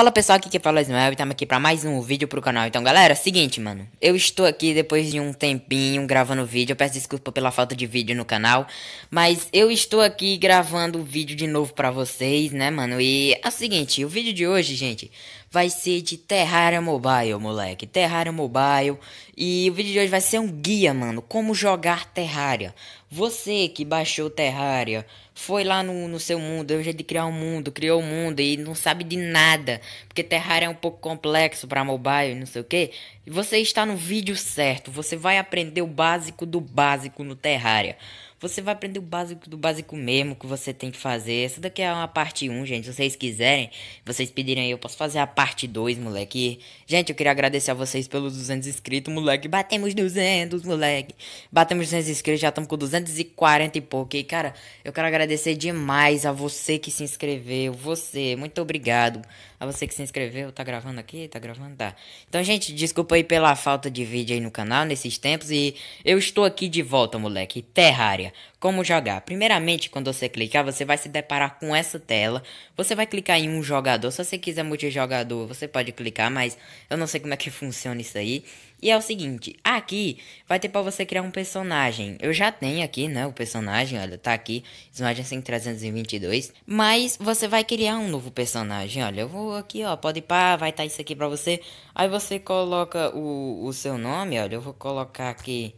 Fala pessoal, aqui que fala é Ismael e estamos aqui para mais um vídeo pro canal. Então galera, seguinte mano, eu estou aqui depois de um tempinho gravando vídeo, eu peço desculpa pela falta de vídeo no canal, mas eu estou aqui gravando o vídeo de novo pra vocês, né mano, e é o seguinte, o vídeo de hoje gente, vai ser de Terraria Mobile, moleque. Terraria Mobile. E o vídeo de hoje vai ser um guia, mano. Como jogar Terraria. Você que baixou Terraria, foi lá no, no seu mundo, eu é já de criar um mundo, criou um mundo e não sabe de nada. Porque Terraria é um pouco complexo para mobile, não sei o que. E você está no vídeo certo. Você vai aprender o básico do básico no Terraria. Você vai aprender o básico do básico mesmo que você tem que fazer. Essa daqui é uma parte 1, gente. Se vocês quiserem, vocês pedirem aí, eu posso fazer a parte 2, moleque. Gente, eu queria agradecer a vocês pelos 200 inscritos, moleque. Batemos 200, moleque. Batemos 200 inscritos, já estamos com 240 e pouco. E, cara, eu quero agradecer demais a você que se inscreveu. Você, muito obrigado. A você que se inscreveu, tá gravando aqui? Tá gravando? Tá. Então, gente, desculpa aí pela falta de vídeo aí no canal nesses tempos. E eu estou aqui de volta, moleque. Terraria. Como jogar? Primeiramente, quando você clicar, você vai se deparar com essa tela. Você vai clicar em um jogador. Se você quiser multijogador, você pode clicar, mas eu não sei como é que funciona isso aí. E é o seguinte, aqui vai ter para você criar um personagem. Eu já tenho aqui, né, o personagem, olha, tá aqui, Smart Sync 322. Mas você vai criar um novo personagem, olha, eu vou aqui, ó, pode pá, vai estar tá isso aqui para você. Aí você coloca o, o seu nome, olha, eu vou colocar aqui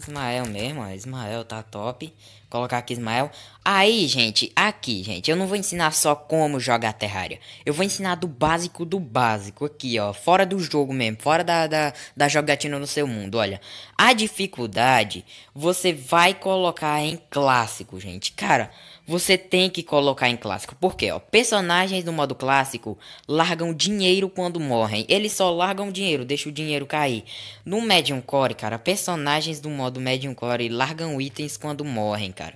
Ismael mesmo, ó. Ismael tá top. Vou colocar aqui Ismael. Aí, gente, aqui, gente, eu não vou ensinar só como jogar Terraria. Eu vou ensinar do básico do básico aqui, ó. Fora do jogo mesmo, fora da, da, da jogatina no seu mundo, olha. A dificuldade você vai colocar em clássico, gente. Cara, você tem que colocar em clássico. Por quê? Ó, personagens do modo clássico largam dinheiro quando morrem. Eles só largam dinheiro, deixam o dinheiro cair. No Medium Core, cara, personagens do modo Medium Core largam itens quando morrem, cara.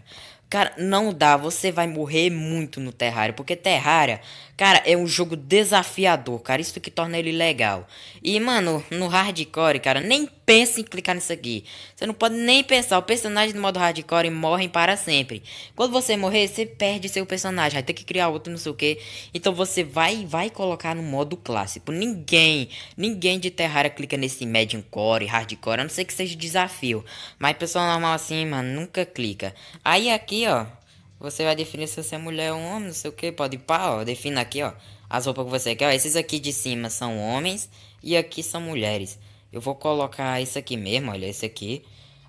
Cara, não dá, você vai morrer muito no Terraria, porque Terraria, Cara, é um jogo desafiador, cara. Isso que torna ele legal. E, mano, no hardcore, cara, nem pensa em clicar nisso aqui. Você não pode nem pensar. O personagem do modo hardcore morrem para sempre. Quando você morrer, você perde seu personagem. Vai ter que criar outro, não sei o que. Então você vai vai colocar no modo clássico. Ninguém, ninguém de Terraria clica nesse medium core, hardcore. A não ser que seja desafio. Mas pessoal normal assim, mano, nunca clica. Aí aqui, ó. Você vai definir se você é mulher ou homem, não sei o que, pode ir pá, ó. Defina aqui, ó, as roupas que você quer. Ó, esses aqui de cima são homens e aqui são mulheres. Eu vou colocar isso aqui mesmo, olha, esse aqui.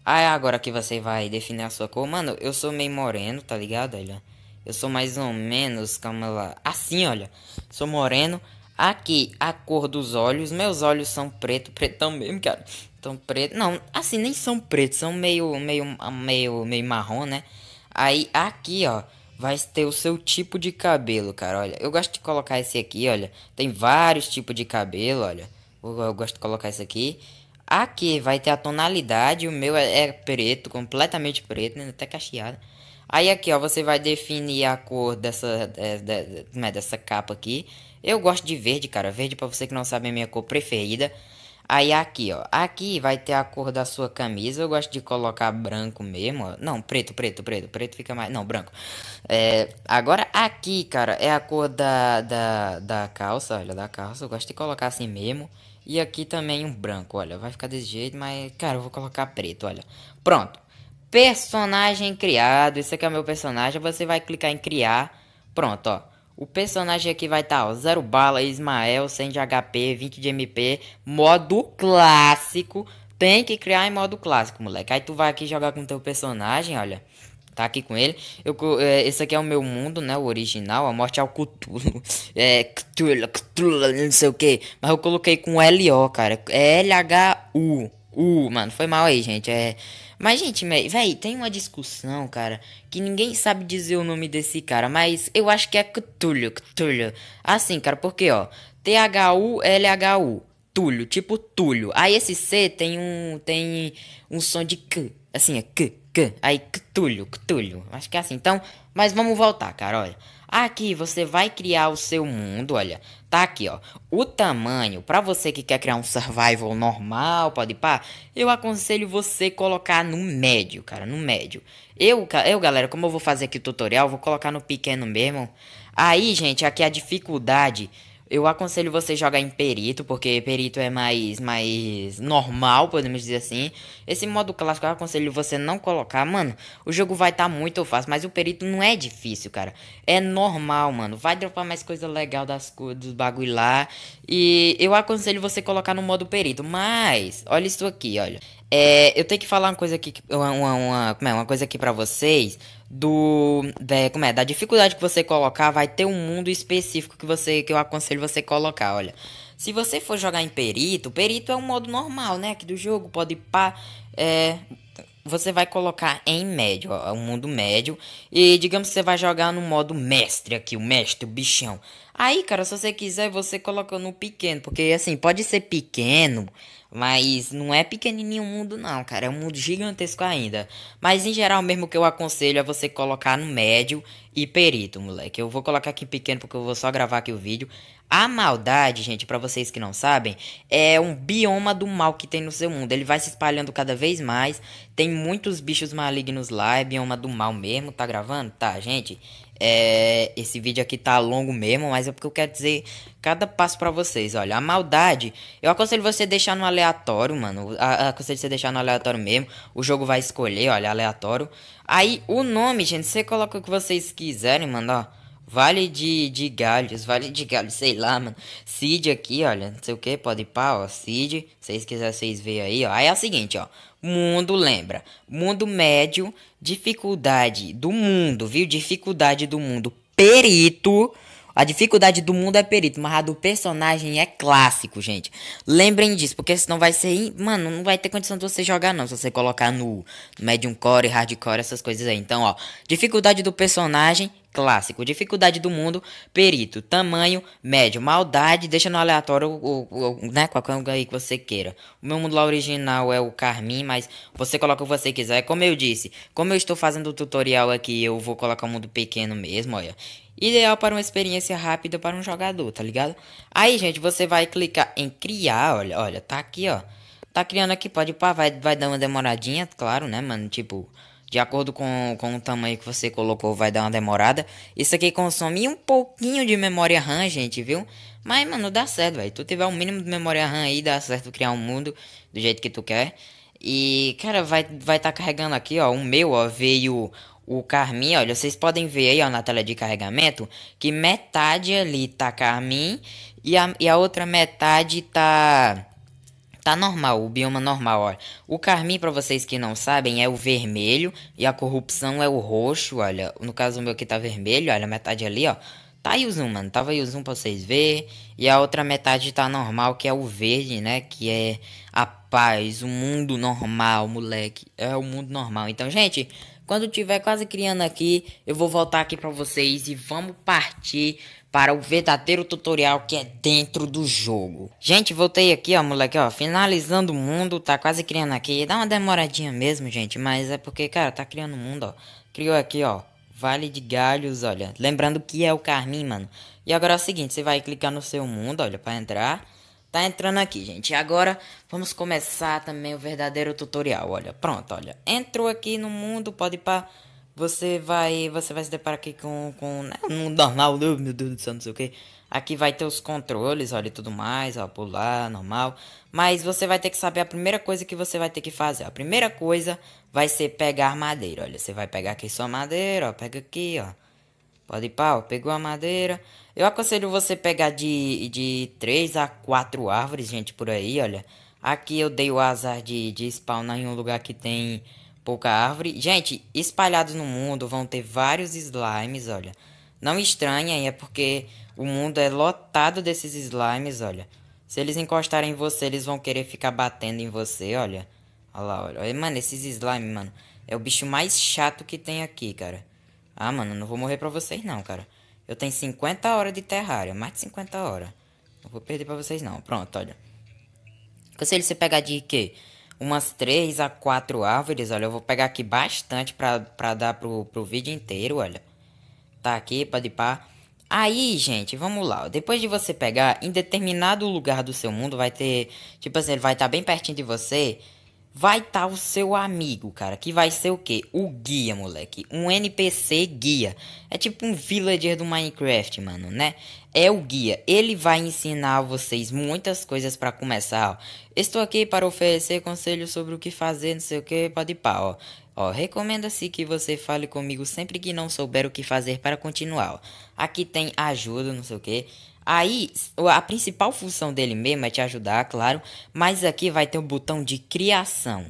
Ah, é agora que você vai definir a sua cor. Mano, eu sou meio moreno, tá ligado? Olha, eu sou mais ou menos, calma lá, assim, olha. Sou moreno. Aqui, a cor dos olhos. Meus olhos são preto, pretão mesmo, cara. Tão preto. Não, assim, nem são pretos, são meio, meio, meio, meio marrom, né? Aí aqui, ó, vai ter o seu tipo de cabelo, cara. Olha, eu gosto de colocar esse aqui, olha. Tem vários tipos de cabelo, olha. Eu, eu gosto de colocar esse aqui. Aqui vai ter a tonalidade. O meu é, é preto, completamente preto, né? Até cacheado. Aí aqui, ó, você vai definir a cor dessa, de, é, de, de, né, dessa capa aqui. Eu gosto de verde, cara. Verde, pra você que não sabe, é minha cor preferida. Aí aqui, ó. Aqui vai ter a cor da sua camisa. Eu gosto de colocar branco mesmo. Ó. Não, preto, preto, preto. Preto fica mais... Não, branco. É, agora aqui, cara, é a cor da, da, da calça. Olha, da calça. Eu gosto de colocar assim mesmo. E aqui também um branco, olha. Vai ficar desse jeito, mas, cara, eu vou colocar preto, olha. Pronto. Personagem criado. Esse aqui é o meu personagem. Você vai clicar em criar. Pronto, ó. O personagem aqui vai estar, tá, ó, 0 bala, Ismael, 100 de HP, 20 de MP, modo clássico. Tem que criar em modo clássico, moleque. Aí tu vai aqui jogar com teu personagem, olha. Tá aqui com ele. Eu, é, esse aqui é o meu mundo, né? O original. A morte ao Cthulhu. É, Cthulhu, Cthulhu, não sei o que. Mas eu coloquei com LO, cara. É L-H-U. Uh, mano, foi mal aí, gente. É. Mas, gente, velho, tem uma discussão, cara, que ninguém sabe dizer o nome desse cara, mas eu acho que é Cthulhu, Cthulhu. Assim, cara, porque, ó, T-H-U-L-H-U, Túlio, tipo Túlio. Aí esse C tem um, tem um som de K, assim, é K, K, aí Cthulhu, Cthulhu. Acho que é assim, então, mas vamos voltar, cara, olha. Aqui você vai criar o seu mundo, olha. Tá aqui, ó. O tamanho, para você que quer criar um survival normal, pode pá, eu aconselho você colocar no médio, cara, no médio. Eu, eu, galera, como eu vou fazer aqui o tutorial, vou colocar no pequeno mesmo. Aí, gente, aqui a dificuldade eu aconselho você jogar em perito, porque perito é mais, mais normal, podemos dizer assim. Esse modo clássico eu aconselho você não colocar, mano. O jogo vai estar tá muito fácil, mas o perito não é difícil, cara. É normal, mano. Vai dropar mais coisa legal das dos bagulho lá. E eu aconselho você colocar no modo perito. Mas, olha isso aqui, olha. É, eu tenho que falar uma coisa aqui, uma, uma, uma, é, uma coisa aqui para vocês do da, como é, da dificuldade que você colocar, vai ter um mundo específico que você que eu aconselho você colocar, olha. Se você for jogar em perito, perito é um modo normal, né, aqui do jogo, pode pa, é, você vai colocar em médio, ó, é um mundo médio, e digamos que você vai jogar no modo mestre aqui, o mestre, o bichão. Aí, cara, se você quiser, você coloca no pequeno, porque assim, pode ser pequeno, mas não é pequenininho o mundo não, cara, é um mundo gigantesco ainda. Mas em geral mesmo que eu aconselho é você colocar no médio e perito, moleque. Eu vou colocar aqui pequeno porque eu vou só gravar aqui o vídeo. A maldade, gente, para vocês que não sabem, é um bioma do mal que tem no seu mundo. Ele vai se espalhando cada vez mais. Tem muitos bichos malignos lá, é bioma do mal mesmo. Tá gravando? Tá, gente. É, esse vídeo aqui tá longo mesmo, mas é porque eu quero dizer cada passo para vocês. Olha, a maldade, eu aconselho você deixar no aleatório, mano. A, aconselho você deixar no aleatório mesmo. O jogo vai escolher, olha, aleatório. Aí o nome, gente, você coloca o que vocês quiserem, mano, ó. Vale de, de galhos, vale de galhos, sei lá, mano. Cid aqui, olha, não sei o que, pode pá, ó. Cid, se vocês quiserem, vocês verem aí, ó. Aí é o seguinte, ó. Mundo, lembra. Mundo médio, dificuldade do mundo, viu? Dificuldade do mundo. Perito a dificuldade do mundo é perito, mas a do personagem é clássico, gente. Lembrem disso, porque senão vai ser. Mano, não vai ter condição de você jogar, não. Se você colocar no medium core, hardcore, essas coisas aí. Então, ó. Dificuldade do personagem, clássico. Dificuldade do mundo, perito. Tamanho, médio. Maldade, deixa no aleatório, o, o, o né? Qualquer aí que você queira. O meu mundo lá original é o Carmin, mas você coloca o que você quiser. Como eu disse, como eu estou fazendo o tutorial aqui, eu vou colocar o mundo pequeno mesmo, olha. Ideal para uma experiência rápida para um jogador, tá ligado? Aí, gente, você vai clicar em criar, olha, olha, tá aqui, ó. Tá criando aqui, pode pá, vai, vai dar uma demoradinha, claro, né, mano? Tipo, de acordo com, com o tamanho que você colocou, vai dar uma demorada. Isso aqui consome um pouquinho de memória RAM, gente, viu? Mas, mano, dá certo, velho. Tu tiver o um mínimo de memória RAM aí, dá certo criar um mundo do jeito que tu quer. E, cara, vai vai tá carregando aqui, ó. O meu, ó, veio o carmim, olha, vocês podem ver aí ó, na tela de carregamento que metade ali tá carmim e a, e a outra metade tá tá normal, o bioma normal, olha. O carmim, para vocês que não sabem, é o vermelho e a corrupção é o roxo, olha. No caso o meu aqui tá vermelho, olha, metade ali, ó. Tá aí o zoom, mano. Tava aí o zoom pra vocês verem. E a outra metade tá normal, que é o verde, né? Que é a paz, o mundo normal, moleque. É o mundo normal. Então, gente, quando tiver quase criando aqui, eu vou voltar aqui pra vocês e vamos partir para o verdadeiro tutorial que é dentro do jogo. Gente, voltei aqui, ó, moleque, ó, finalizando o mundo, tá quase criando aqui. Dá uma demoradinha mesmo, gente, mas é porque, cara, tá criando o mundo, ó. Criou aqui, ó, Vale de Galhos, olha. Lembrando que é o Carmin, mano. E agora é o seguinte, você vai clicar no seu mundo, olha, para entrar. Tá entrando aqui, gente. E agora vamos começar também o verdadeiro tutorial, olha. Pronto, olha. Entrou aqui no mundo, pode para você vai, você vai se deparar aqui com com não, não, não, meu Deus do céu, não sei o que. Aqui vai ter os controles, olha, e tudo mais, ó, pular, normal. Mas você vai ter que saber a primeira coisa que você vai ter que fazer. A primeira coisa vai ser pegar madeira, olha. Você vai pegar aqui sua madeira, ó, pega aqui, ó. Pode ir pau, pegou a madeira. Eu aconselho você pegar de, de 3 a 4 árvores, gente, por aí, olha. Aqui eu dei o azar de, de spawnar em um lugar que tem pouca árvore. Gente, espalhados no mundo vão ter vários slimes, olha. Não estranha, é porque o mundo é lotado desses slimes, olha. Se eles encostarem em você, eles vão querer ficar batendo em você, olha. Olha lá, olha. mano, esses slime, mano. É o bicho mais chato que tem aqui, cara. Ah, mano, não vou morrer pra vocês não, cara. Eu tenho 50 horas de terrária. Mais de 50 horas. Não vou perder pra vocês não. Pronto, olha. Conselho você pegar de quê? Umas 3 a 4 árvores, olha. Eu vou pegar aqui bastante pra, pra dar pro, pro vídeo inteiro, olha. Tá aqui, pode pá. Aí, gente, vamos lá. Depois de você pegar, em determinado lugar do seu mundo vai ter. Tipo assim, ele vai estar tá bem pertinho de você. Vai estar tá o seu amigo, cara. Que vai ser o quê? O guia, moleque. Um NPC guia. É tipo um villager do Minecraft, mano, né? É o guia. Ele vai ensinar vocês muitas coisas para começar, ó. Estou aqui para oferecer conselhos sobre o que fazer, não sei o que, pode pá, ó. Ó, recomenda-se que você fale comigo sempre que não souber o que fazer para continuar. Ó. Aqui tem ajuda, não sei o que. Aí, a principal função dele mesmo é te ajudar, claro. Mas aqui vai ter o um botão de criação.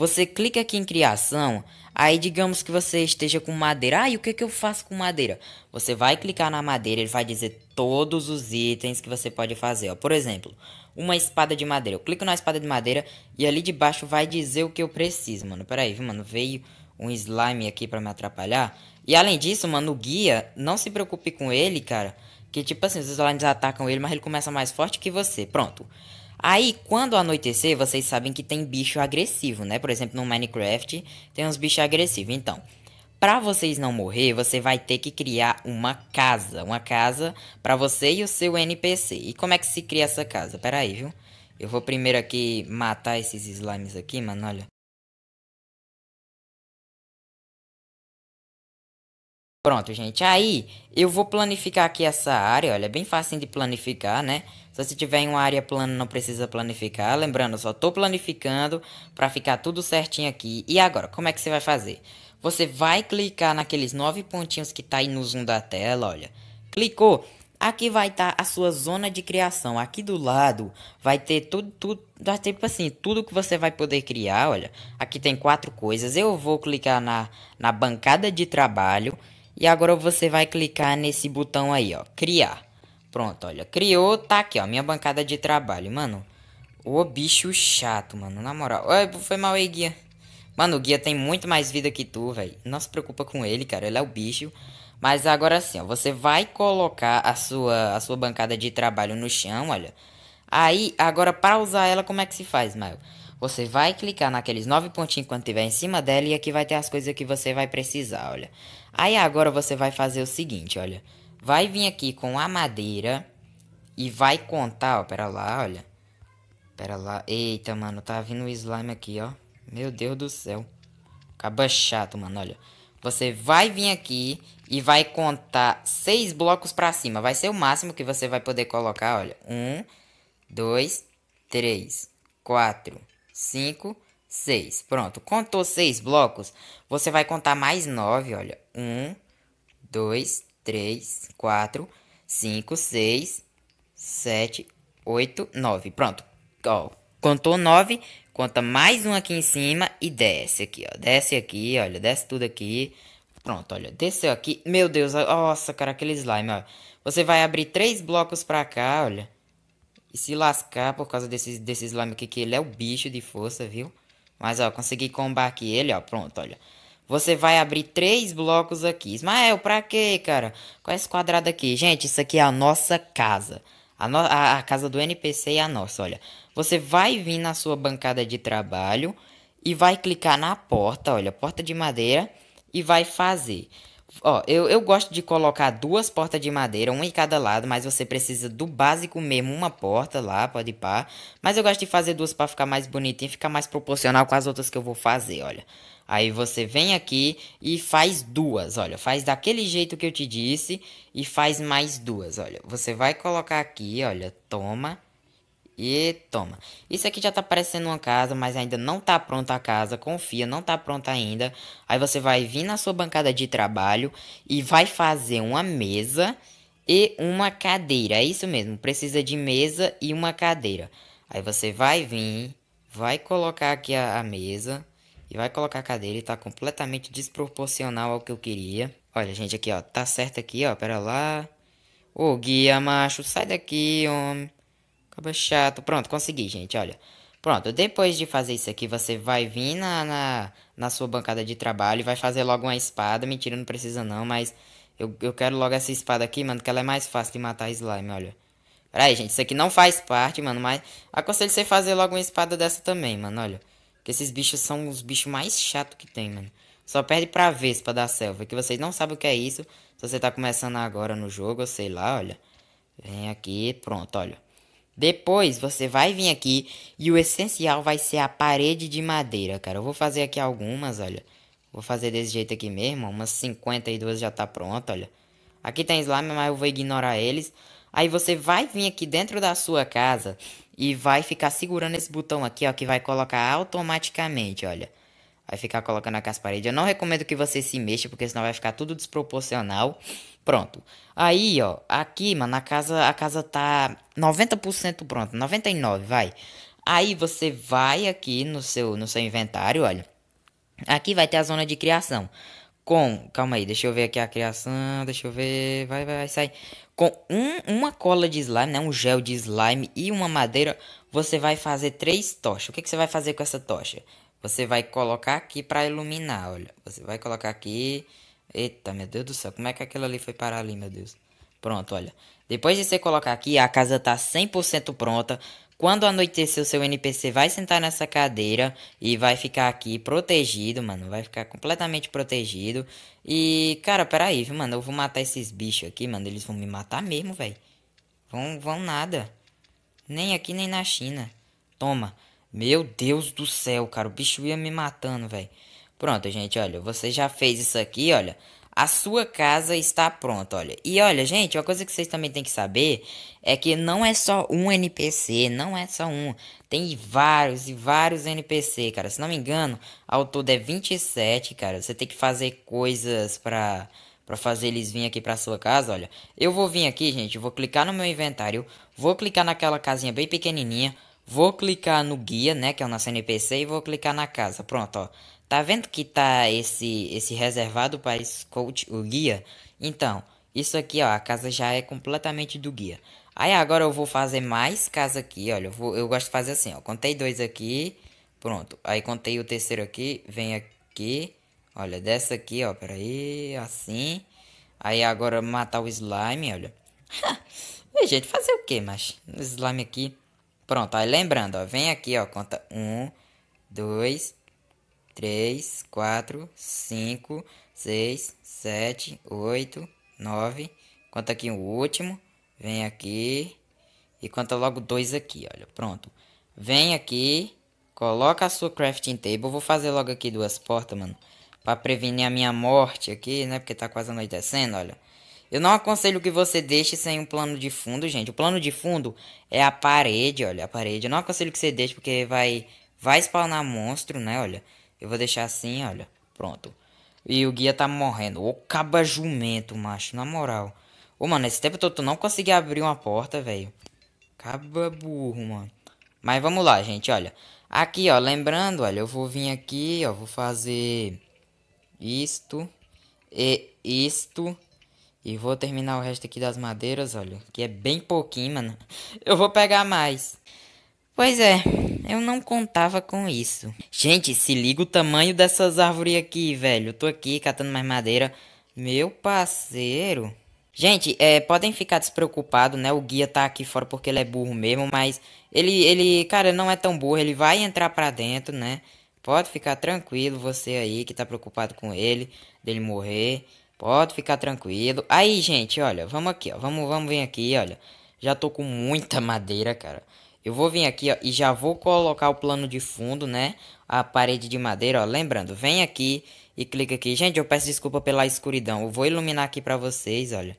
Você clica aqui em criação, aí digamos que você esteja com madeira. Ah, e o que, que eu faço com madeira? Você vai clicar na madeira, ele vai dizer todos os itens que você pode fazer. Ó. Por exemplo, uma espada de madeira. Eu clico na espada de madeira e ali de baixo vai dizer o que eu preciso, mano. Pera aí, mano, veio um slime aqui para me atrapalhar. E além disso, mano, o guia, não se preocupe com ele, cara. Que tipo assim, os slimes atacam ele, mas ele começa mais forte que você. Pronto. Aí, quando anoitecer, vocês sabem que tem bicho agressivo, né? Por exemplo, no Minecraft tem uns bichos agressivos. Então, para vocês não morrer, você vai ter que criar uma casa. Uma casa para você e o seu NPC. E como é que se cria essa casa? Pera aí, viu? Eu vou primeiro aqui matar esses slimes aqui, mano, olha. Pronto, gente. Aí, eu vou planificar aqui essa área, olha. É bem fácil de planificar, né? Só se tiver em uma área plana não precisa planificar. Lembrando, eu só estou planificando para ficar tudo certinho aqui. E agora, como é que você vai fazer? Você vai clicar naqueles nove pontinhos que está aí no zoom da tela, olha. Clicou, aqui vai estar tá a sua zona de criação. Aqui do lado vai ter tudo, tudo, vai ter, tipo assim, tudo que você vai poder criar, olha. Aqui tem quatro coisas. Eu vou clicar na, na bancada de trabalho e agora você vai clicar nesse botão aí, ó, criar. Pronto, olha. Criou, tá aqui, ó. Minha bancada de trabalho, mano. Ô bicho chato, mano. Na moral. foi mal aí, guia. Mano, o guia tem muito mais vida que tu, velho. Não se preocupa com ele, cara. Ele é o bicho. Mas agora sim, ó. Você vai colocar a sua, a sua bancada de trabalho no chão, olha. Aí, agora, pra usar ela, como é que se faz, Mael? Você vai clicar naqueles nove pontinhos quando tiver em cima dela e aqui vai ter as coisas que você vai precisar, olha. Aí agora você vai fazer o seguinte, olha vai vir aqui com a madeira e vai contar, ó, pera lá, olha. Pera lá, eita, mano, tá vindo slime aqui, ó. Meu Deus do céu. Acaba chato, mano, olha. Você vai vir aqui e vai contar seis blocos pra cima. Vai ser o máximo que você vai poder colocar, olha. Um, dois, três, quatro, cinco, seis. Pronto, contou seis blocos, você vai contar mais nove, olha. Um, dois, 3, 4, 5, 6, 7, 8, 9. Pronto. Ó, contou 9, conta mais um aqui em cima e desce aqui, ó. Desce aqui, olha, desce tudo aqui. Pronto, olha, desceu aqui. Meu Deus, nossa, cara, aquele slime, ó. Você vai abrir três blocos pra cá, olha. E se lascar por causa desse, desse slime aqui, que ele é o bicho de força, viu? Mas, ó, consegui combar aqui ele, ó. Pronto, olha. Você vai abrir três blocos aqui. Ismael, pra quê, cara? Qual é esse quadrado aqui? Gente, isso aqui é a nossa casa. A, no a, a casa do NPC é a nossa, olha. Você vai vir na sua bancada de trabalho e vai clicar na porta, olha, porta de madeira, e vai fazer. Ó, eu, eu gosto de colocar duas portas de madeira, uma em cada lado, mas você precisa do básico mesmo, uma porta lá, pode pá. Mas eu gosto de fazer duas para ficar mais bonitinho, ficar mais proporcional com as outras que eu vou fazer, olha. Aí você vem aqui e faz duas, olha, faz daquele jeito que eu te disse e faz mais duas, olha. Você vai colocar aqui, olha, toma e toma. Isso aqui já tá parecendo uma casa, mas ainda não tá pronta a casa. Confia, não tá pronta ainda. Aí você vai vir na sua bancada de trabalho e vai fazer uma mesa e uma cadeira. É isso mesmo, precisa de mesa e uma cadeira. Aí você vai vir, vai colocar aqui a, a mesa e vai colocar a cadeira e tá completamente desproporcional ao que eu queria. Olha, gente, aqui, ó, tá certo aqui, ó, pera lá. Ô, guia, macho, sai daqui, homem. Acaba chato. Pronto, consegui, gente, olha. Pronto, depois de fazer isso aqui, você vai vir na, na, na sua bancada de trabalho e vai fazer logo uma espada. Mentira, não precisa não, mas eu, eu quero logo essa espada aqui, mano, que ela é mais fácil de matar slime, olha. Pera aí, gente, isso aqui não faz parte, mano, mas aconselho você fazer logo uma espada dessa também, mano, olha. Porque esses bichos são os bichos mais chatos que tem, mano. Só perde pra Vespa da selva, que vocês não sabem o que é isso. Se você tá começando agora no jogo, sei lá, olha. Vem aqui, pronto, olha. Depois você vai vir aqui e o essencial vai ser a parede de madeira, cara. Eu vou fazer aqui algumas, olha. Vou fazer desse jeito aqui mesmo, umas 52 já tá pronta, olha. Aqui tem slime, mas eu vou ignorar eles. Aí você vai vir aqui dentro da sua casa e vai ficar segurando esse botão aqui, ó, que vai colocar automaticamente, olha. Vai ficar colocando aqui as paredes. Eu não recomendo que você se mexa, porque senão vai ficar tudo desproporcional. Pronto. Aí, ó, aqui, mano, a casa, a casa tá 90% pronta. 99, vai. Aí você vai aqui no seu, no seu inventário, olha. Aqui vai ter a zona de criação. Com, calma aí, deixa eu ver aqui a criação, deixa eu ver, vai, vai, vai, sai. Com um, uma cola de slime, né, um gel de slime e uma madeira, você vai fazer três tochas. O que, que você vai fazer com essa tocha? Você vai colocar aqui para iluminar, olha. Você vai colocar aqui. Eita, meu Deus do céu, como é que aquilo ali foi parar ali, meu Deus? Pronto, olha. Depois de você colocar aqui, a casa tá 100% pronta. Quando anoitecer, o seu NPC vai sentar nessa cadeira e vai ficar aqui protegido, mano. Vai ficar completamente protegido. E, cara, peraí, viu, mano? Eu vou matar esses bichos aqui, mano. Eles vão me matar mesmo, velho. Vão, vão nada. Nem aqui, nem na China. Toma. Meu Deus do céu, cara, o bicho ia me matando, velho. Pronto, gente, olha, você já fez isso aqui, olha. A sua casa está pronta, olha. E olha, gente, uma coisa que vocês também têm que saber é que não é só um NPC, não é só um. Tem vários e vários NPC, cara. Se não me engano, ao todo é 27, cara. Você tem que fazer coisas pra para fazer eles virem aqui para sua casa, olha. Eu vou vir aqui, gente, vou clicar no meu inventário, vou clicar naquela casinha bem pequenininha, Vou clicar no guia, né, que é o nosso NPC, e vou clicar na casa. Pronto, ó. Tá vendo que tá esse, esse reservado para Scout, o guia? Então, isso aqui, ó, a casa já é completamente do guia. Aí agora eu vou fazer mais casa aqui, olha, eu, vou, eu gosto de fazer assim, ó. Contei dois aqui, pronto. Aí contei o terceiro aqui, vem aqui, olha, dessa aqui, ó, peraí, assim. Aí agora matar o slime, olha. gente, fazer o que, mas? slime aqui... Pronto, aí lembrando, ó, vem aqui, ó, conta 1, 2, 3, 4, 5, 6, 7, 8, 9. Conta aqui o último, vem aqui e conta logo 2 aqui, olha, pronto. Vem aqui, coloca a sua crafting table, vou fazer logo aqui duas portas, mano, pra prevenir a minha morte aqui, né, porque tá quase anoitecendo, olha. Eu não aconselho que você deixe sem um plano de fundo, gente. O plano de fundo é a parede, olha, a parede. Eu não aconselho que você deixe porque vai vai spawnar monstro, né, olha. Eu vou deixar assim, olha. Pronto. E o guia tá morrendo. Ô, caba jumento, macho, na moral. Ô, mano, esse tempo todo tu não consegui abrir uma porta, velho. Caba burro, mano. Mas vamos lá, gente, olha. Aqui, ó, lembrando, olha, eu vou vir aqui, ó, vou fazer isto e isto e vou terminar o resto aqui das madeiras, olha. Que é bem pouquinho, mano. Eu vou pegar mais. Pois é, eu não contava com isso. Gente, se liga o tamanho dessas árvores aqui, velho. Eu tô aqui catando mais madeira. Meu parceiro. Gente, é, podem ficar despreocupados, né? O guia tá aqui fora porque ele é burro mesmo, mas ele, ele, cara, não é tão burro. Ele vai entrar pra dentro, né? Pode ficar tranquilo, você aí que tá preocupado com ele, dele morrer. Pode ficar tranquilo. Aí, gente, olha, vamos aqui, ó. Vamos, vamos vir aqui, olha. Já tô com muita madeira, cara. Eu vou vir aqui, ó, e já vou colocar o plano de fundo, né? A parede de madeira, ó. Lembrando, vem aqui e clica aqui. Gente, eu peço desculpa pela escuridão. Eu vou iluminar aqui pra vocês, olha.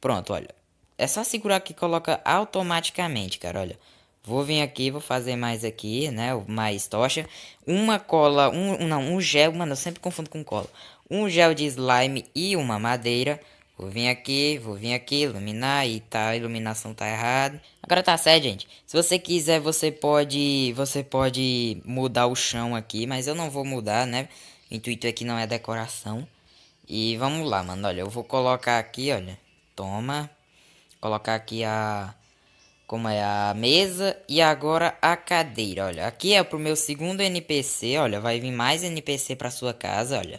Pronto, olha. É só segurar que coloca automaticamente, cara, olha. Vou vir aqui, vou fazer mais aqui, né? Mais tocha. Uma cola, um, não, um gel, mano, eu sempre confundo com cola um gel de slime e uma madeira. Vou vir aqui, vou vir aqui, iluminar e tá, a iluminação tá errada. Agora tá certo, gente. Se você quiser, você pode, você pode mudar o chão aqui, mas eu não vou mudar, né? O intuito aqui não é decoração. E vamos lá, mano. Olha, eu vou colocar aqui, olha. Toma. Colocar aqui a... Como é a mesa e agora a cadeira, olha. Aqui é pro meu segundo NPC, olha. Vai vir mais NPC pra sua casa, olha.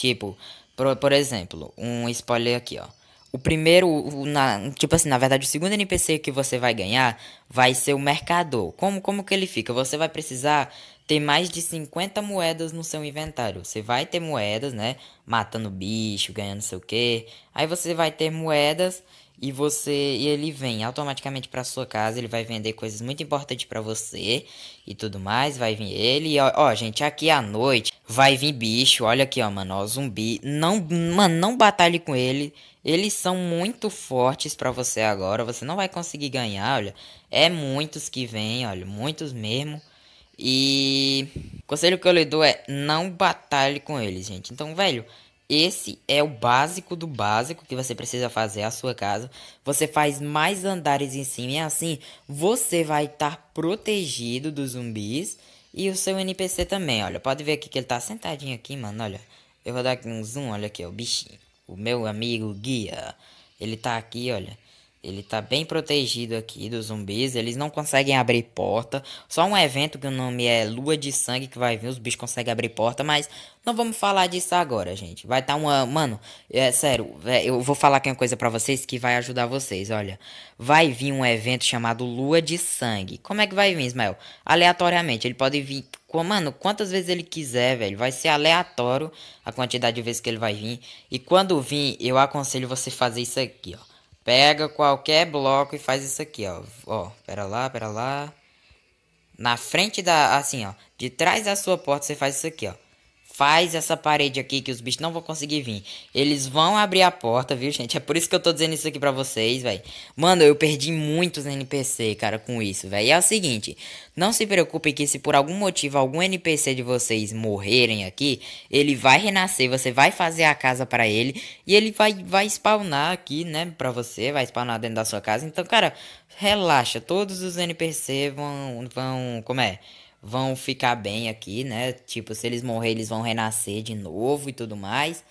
Tipo, por, por exemplo, um spoiler aqui, ó. O primeiro, na, tipo assim, na verdade, o segundo NPC que você vai ganhar vai ser o mercador. Como, como que ele fica? Você vai precisar ter mais de 50 moedas no seu inventário. Você vai ter moedas, né? Matando bicho, ganhando não sei o quê. Aí você vai ter moedas e você e ele vem automaticamente para sua casa, ele vai vender coisas muito importantes para você e tudo mais, vai vir ele. E, ó, ó, gente, aqui à noite Vai vir bicho, olha aqui, ó, mano, ó, zumbi. Não, mano, não batalhe com ele. Eles são muito fortes para você agora. Você não vai conseguir ganhar, olha. É muitos que vêm, olha, muitos mesmo. E o conselho que eu lhe dou é não batalhe com eles, gente. Então, velho, esse é o básico do básico que você precisa fazer a sua casa. Você faz mais andares em cima e assim você vai estar tá protegido dos zumbis. E o seu NPC também, olha. Pode ver aqui que ele tá sentadinho aqui, mano. Olha, eu vou dar aqui um zoom, olha aqui, ó, o bichinho. O meu amigo guia. Ele tá aqui, olha. Ele tá bem protegido aqui dos zumbis. Eles não conseguem abrir porta. Só um evento que o nome é Lua de Sangue que vai vir. Os bichos conseguem abrir porta. Mas não vamos falar disso agora, gente. Vai tá uma. Mano, é sério. É, eu vou falar aqui uma coisa para vocês que vai ajudar vocês. Olha. Vai vir um evento chamado Lua de Sangue. Como é que vai vir, Ismael? Aleatoriamente. Ele pode vir. Mano, quantas vezes ele quiser, velho. Vai ser aleatório a quantidade de vezes que ele vai vir. E quando vir, eu aconselho você fazer isso aqui, ó Pega qualquer bloco e faz isso aqui, ó. Ó, pera lá, pera lá. Na frente da. Assim, ó. De trás da sua porta você faz isso aqui, ó faz essa parede aqui que os bichos não vão conseguir vir. Eles vão abrir a porta, viu, gente? É por isso que eu tô dizendo isso aqui pra vocês, velho. Mano, eu perdi muitos NPC, cara, com isso, velho. E é o seguinte, não se preocupe que se por algum motivo algum NPC de vocês morrerem aqui, ele vai renascer, você vai fazer a casa para ele e ele vai, vai spawnar aqui, né, pra você, vai spawnar dentro da sua casa. Então, cara, relaxa, todos os NPC vão, vão, como é vão ficar bem aqui, né? Tipo, se eles morrer, eles vão renascer de novo e tudo mais.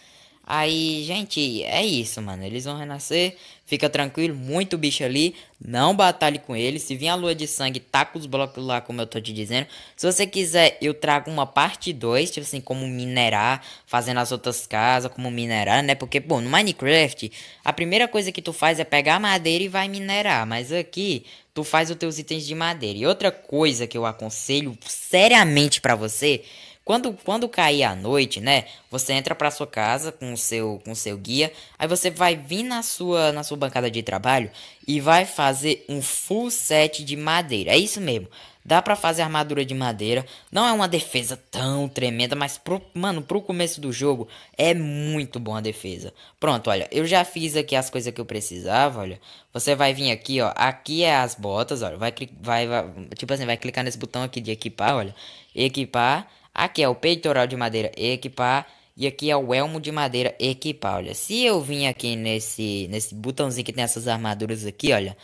Aí, gente, é isso, mano. Eles vão renascer, fica tranquilo, muito bicho ali. Não batalhe com eles. Se vir a lua de sangue, taca tá os blocos lá, como eu tô te dizendo. Se você quiser, eu trago uma parte 2, tipo assim, como minerar, fazendo as outras casas, como minerar, né? Porque, bom, no Minecraft, a primeira coisa que tu faz é pegar madeira e vai minerar. Mas aqui, tu faz os teus itens de madeira. E outra coisa que eu aconselho seriamente para você, quando, quando cair a noite, né? Você entra pra sua casa com o seu com o seu guia, aí você vai vir na sua na sua bancada de trabalho e vai fazer um full set de madeira. É isso mesmo. Dá para fazer armadura de madeira. Não é uma defesa tão tremenda, mas pro, mano, pro começo do jogo é muito boa a defesa. Pronto, olha, eu já fiz aqui as coisas que eu precisava, olha. Você vai vir aqui, ó, aqui é as botas, olha, vai, vai, vai tipo assim, vai clicar nesse botão aqui de equipar, olha. Equipar, aqui é o peitoral de madeira, equipar. E aqui é o elmo de madeira equipar, olha. Se eu vim aqui nesse, nesse botãozinho que tem essas armaduras aqui, olha.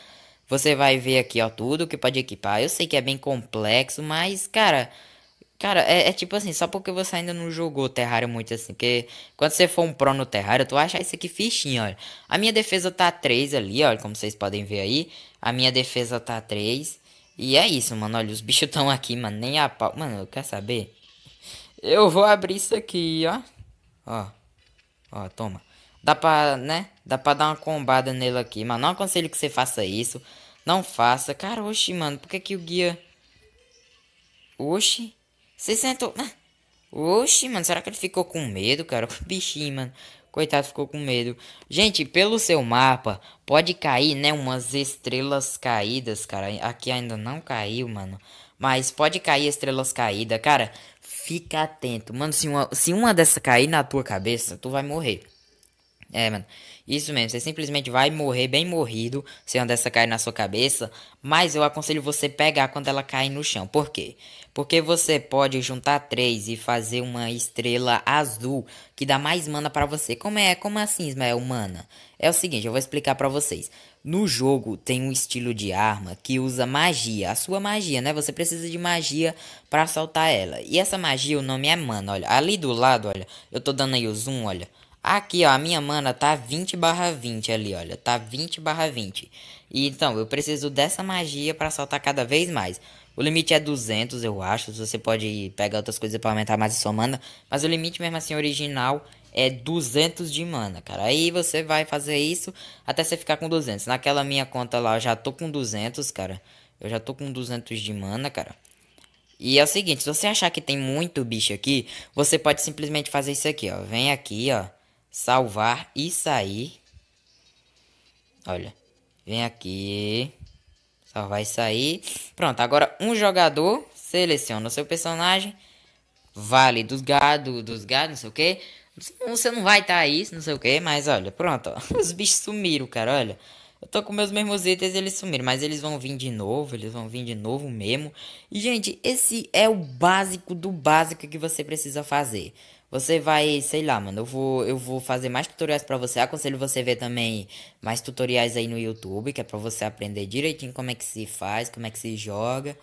Você vai ver aqui, ó, tudo que pode equipar. Eu sei que é bem complexo, mas, cara. Cara, é, é, tipo assim, só porque você ainda não jogou o Terraria muito assim. Porque quando você for um pro no Terraria, tu acha isso aqui fichinho, olha. A minha defesa tá 3 ali, olha, como vocês podem ver aí. A minha defesa tá 3. E é isso, mano, olha, os bichos tão aqui, mano, nem a pau. Mano, quer saber? Eu vou abrir isso aqui, ó. Ó, ó, toma. Dá pra, né? Dá pra dar uma combada nele aqui, mano. Não aconselho que você faça isso. Não faça. Cara, oxi, mano. Por que que o guia... Oxi. Você sentou... Ah. Oxi, mano. Será que ele ficou com medo, cara? O bichinho, mano. Coitado, ficou com medo. Gente, pelo seu mapa, pode cair, né? Umas estrelas caídas, cara. Aqui ainda não caiu, mano. Mas pode cair estrelas caídas, cara. Fica atento. Mano, se uma, se uma dessa cair na tua cabeça, tu vai morrer. É, mano. Isso mesmo, você simplesmente vai morrer bem morrido se uma dessa cair na sua cabeça, mas eu aconselho você pegar quando ela cair no chão. Por quê? Porque você pode juntar três e fazer uma estrela azul que dá mais mana para você. Como é? Como assim, Ismael, mana? É o seguinte, eu vou explicar para vocês. No jogo tem um estilo de arma que usa magia, a sua magia, né? Você precisa de magia para soltar ela. E essa magia, o nome é mana, olha. Ali do lado, olha, eu tô dando aí o zoom, olha. Aqui, ó, a minha mana tá 20 barra 20 ali, olha. Tá 20 barra 20. E, então, eu preciso dessa magia pra saltar cada vez mais. O limite é 200, eu acho. Você pode pegar outras coisas pra aumentar mais a sua mana. Mas o limite mesmo assim original é 200 de mana, cara. Aí você vai fazer isso até você ficar com 200. Naquela minha conta lá, eu já tô com 200, cara. Eu já tô com 200 de mana, cara. E é o seguinte, se você achar que tem muito bicho aqui, você pode simplesmente fazer isso aqui, ó. Vem aqui, ó salvar e sair. Olha, vem aqui. Salvar e sair. Pronto, agora um jogador seleciona o seu personagem. Vale dos gado, dos gado, não sei o que. Você não vai estar tá aí, não sei o que, mas olha, pronto. Ó, os bichos sumiram, cara, olha. Eu tô com meus mesmos itens eles sumiram, mas eles vão vir de novo, eles vão vir de novo mesmo. E, gente, esse é o básico do básico que você precisa fazer. Você vai, sei lá, mano, eu vou, eu vou fazer mais tutoriais para você. Aconselho você ver também mais tutoriais aí no YouTube, que é para você aprender direitinho como é que se faz, como é que se joga.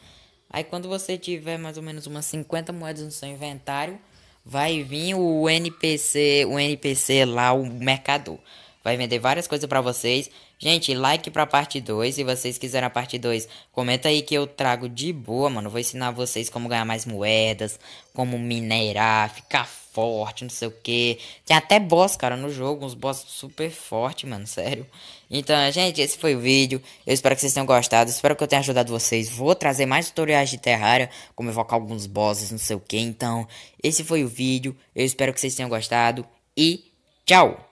Aí quando você tiver mais ou menos umas 50 moedas no seu inventário, vai vir o NPC, o NPC lá, o mercador. Vai vender várias coisas para vocês Gente, like pra parte 2. Se vocês quiserem a parte 2, comenta aí que eu trago de boa, mano. Vou ensinar vocês como ganhar mais moedas, como minerar, ficar forte, não sei o que. Tem até boss, cara, no jogo. Uns boss super forte, mano, sério. Então, gente, esse foi o vídeo. Eu espero que vocês tenham gostado. Espero que eu tenha ajudado vocês. Vou trazer mais tutoriais de Terraria, como evocar alguns bosses, não sei o que. Então, esse foi o vídeo. Eu espero que vocês tenham gostado. E tchau!